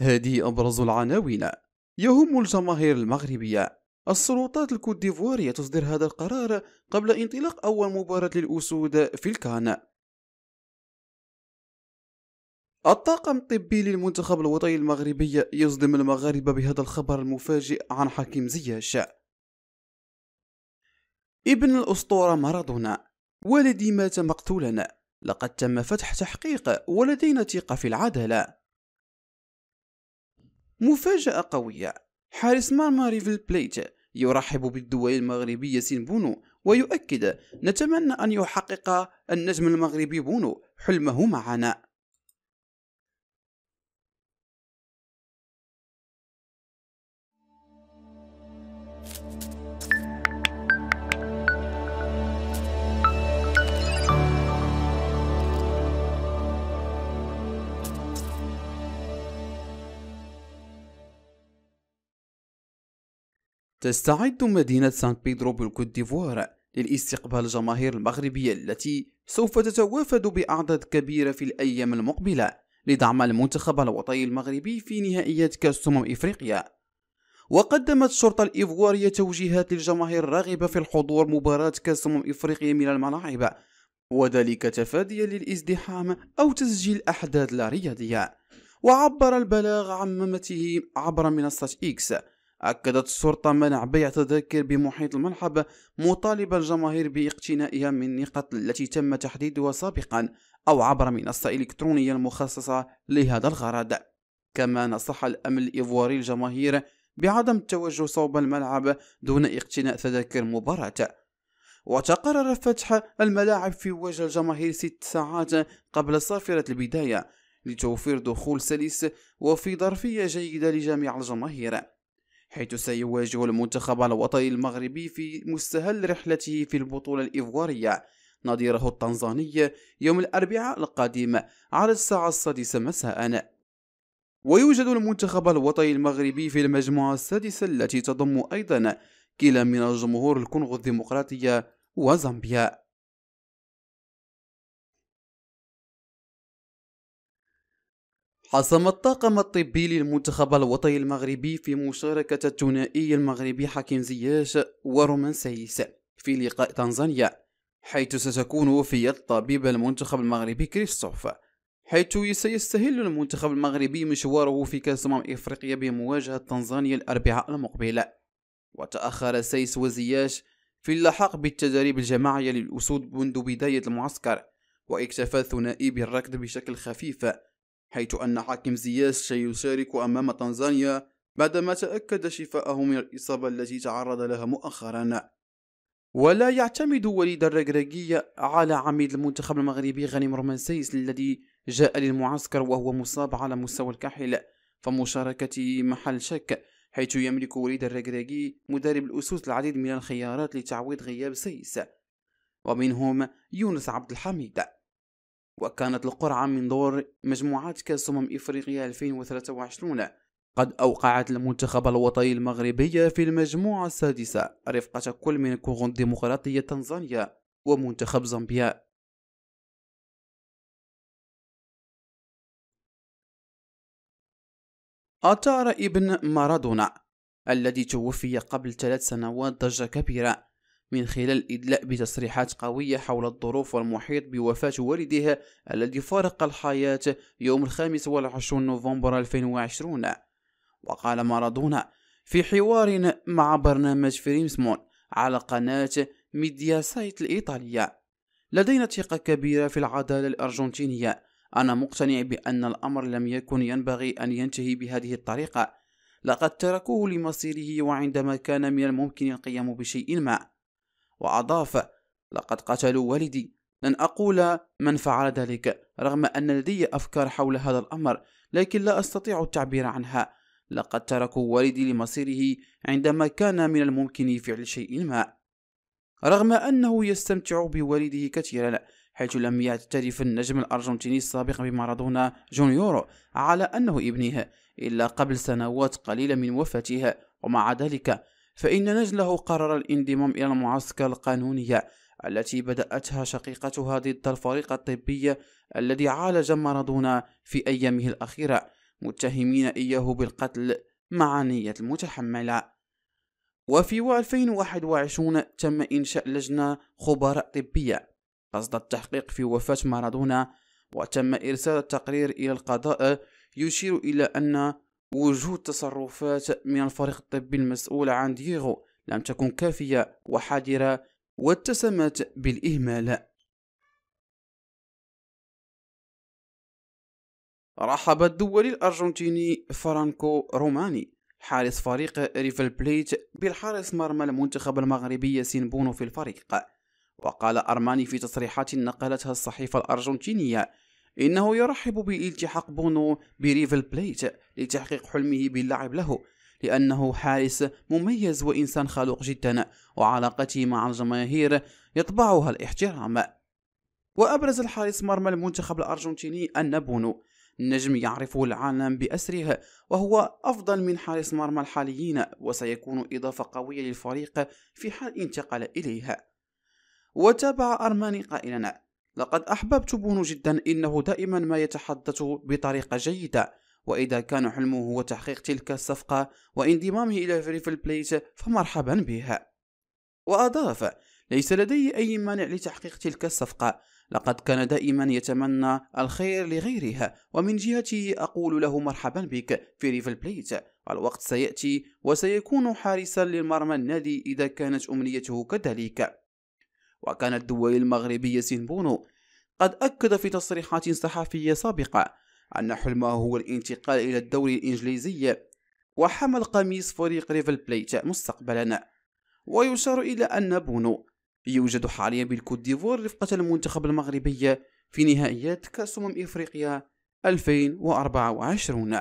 هذه أبرز العناوين يهم الجماهير المغربية السلطات الكوت ديفوارية تصدر هذا القرار قبل انطلاق أول مباراة للأسود في الكان الطاقم الطبي للمنتخب الوطني المغربي يصدم المغاربة بهذا الخبر المفاجئ عن حكيم زياش ابن الأسطورة مارادونا والدي مات مقتولا لقد تم فتح تحقيق ولدينا ثقة في العدالة مفاجأة قوية حارس مرمى ريفل بليت يرحب بالدول المغربية سين بونو ويؤكد نتمنى أن يحقق النجم المغربي بونو حلمه معنا تستعد مدينة سان بيدرو بالكوت ديفوار للاستقبال الجماهير المغربية التي سوف تتوافد بأعداد كبيرة في الأيام المقبلة لدعم المنتخب الوطني المغربي في نهائيات كأس أمم إفريقيا وقدمت الشرطة الإيفوارية توجيهات للجماهير الراغبة في الحضور مباراة كأس أمم إفريقيا من الملاعب وذلك تفاديا للازدحام أو تسجيل أحداث لا رياضية وعبر البلاغ عن ممته عبر منصة إكس أكدت الشرطة منع بيع تذاكر بمحيط الملعب مطالبة الجماهير باقتنائها من النقاط التي تم تحديدها سابقا أو عبر منصة إلكترونية مخصصة لهذا الغرض كما نصح الأمن الإيفواري الجماهير بعدم التوجه صوب الملعب دون اقتناء تذاكر مباراة وتقرر فتح الملاعب في وجه الجماهير ست ساعات قبل صافرة البداية لتوفير دخول سلس وفي ظرفية جيدة لجميع الجماهير حيث سيواجه المنتخب الوطني المغربي في مستهل رحلته في البطولة الإيفوارية نظيره التنزاني يوم الأربعاء القادم على الساعة السادسة مساءً ويوجد المنتخب الوطني المغربي في المجموعة السادسة التي تضم أيضا كلا من الجمهور الكونغو الديمقراطية وزامبيا حسم الطاقم الطبي للمنتخب الوطني المغربي في مشاركة الثنائي المغربي حكيم زياش ورومان سيس في لقاء تنزانيا حيث ستكون وفية طبيب المنتخب المغربي كريستوف حيث سيستهل المنتخب المغربي مشواره في كأس أمم إفريقيا بمواجهة تنزانيا الأربعاء المقبل وتأخر سيس وزياش في اللحاق بالتدريب الجماعية للأسود منذ بداية المعسكر واكتفى الثنائي بالركض بشكل خفيف حيث أن حاكم زياس سيشارك أمام تنزانيا بعدما تأكد شفاءه من الإصابة التي تعرض لها مؤخرا ولا يعتمد وليد الرجراجية على عميد المنتخب المغربي غنيم رومانسيس الذي جاء للمعسكر وهو مصاب على مستوى الكاحل فمشاركته محل شك حيث يملك وليد الرجراجي مدرب الأسوس العديد من الخيارات لتعويض غياب سيس ومنهم يونس عبد الحميد وكانت القرعة من دور مجموعات كأس أمم إفريقيا 2023 قد أوقعت المنتخب الوطني المغربي في المجموعة السادسة رفقة كل من كوغون ديمقراطية تنزانيا ومنتخب زامبيا أثار ابن مارادونا الذي توفي قبل ثلاث سنوات ضجة كبيرة من خلال الإدلاء بتصريحات قوية حول الظروف والمحيط بوفاة والدها الذي فارق الحياة يوم الخامس والعشرون نوفمبر 2020 وقال مارادونا في حوار مع برنامج فريمسمون على قناة ميديا سايت الإيطالية لدينا ثقة كبيرة في العدالة الأرجنتينية أنا مقتنع بأن الأمر لم يكن ينبغي أن ينتهي بهذه الطريقة لقد تركوه لمصيره وعندما كان من الممكن القيام بشيء ما وأضاف لقد قتلوا والدي لن أقول من فعل ذلك رغم أن لدي أفكار حول هذا الأمر لكن لا أستطيع التعبير عنها لقد تركوا والدي لمصيره عندما كان من الممكن فعل شيء ما رغم أنه يستمتع بوالده كثيرا حيث لم يعترف النجم الأرجنتيني السابق بمارادونا جونيورو على أنه ابنه إلا قبل سنوات قليلة من وفاته ومع ذلك فإن نجله قرر الانضمام إلى المعسكر القانونية التي بدأتها شقيقتها ضد الفريق الطبي الذي عالج مارادونا في أيامه الأخيرة متهمين إياه بالقتل مع نية المتحملة وفي 2021 تم إنشاء لجنة خبراء طبية قصد التحقيق في وفاة مارادونا وتم إرسال التقرير إلى القضاء يشير إلى أن وجود تصرفات من الفريق الطبي المسؤول عن دييغو لم تكن كافية وحذرة واتسمت بالإهمال رحب الدولي الأرجنتيني فرانكو روماني حارس فريق ريفل بليت بالحارس مرمى المنتخب المغربي ياسين بونو في الفريق وقال أرماني في تصريحات نقلتها الصحيفة الأرجنتينية إنه يرحب بإلتحاق بونو بريفل بليت لتحقيق حلمه باللعب له لأنه حارس مميز وإنسان خلوق جدا وعلاقته مع الجماهير يطبعها الاحترام وأبرز الحارس مرمى المنتخب الأرجنتيني أن بونو نجم يعرفه العالم بأسره وهو أفضل من حارس مرمى الحاليين وسيكون إضافة قوية للفريق في حال انتقل إليها وتابع أرماني قائلا لقد أحببت بونو جدا إنه دائما ما يتحدث بطريقة جيدة وإذا كان حلمه هو تحقيق تلك الصفقة وانضمامه إلى فريفل بليت فمرحبا به وأضاف ليس لدي أي مانع لتحقيق تلك الصفقة لقد كان دائما يتمنى الخير لغيرها ومن جهتي أقول له مرحبا بك في ريفل بليت الوقت سيأتي وسيكون حارسا للمرمى النادي إذا كانت أمنيته كذلك وكان الدولي المغربي ياسين بونو قد أكد في تصريحات صحفية سابقة أن حلمه هو الانتقال إلى الدوري الإنجليزي وحمل قميص فريق ريفل بليت مستقبلا ويشار إلى أن بونو يوجد حاليا بالكوت ديفوار رفقة المنتخب المغربي في نهائيات كأس أمم إفريقيا 2024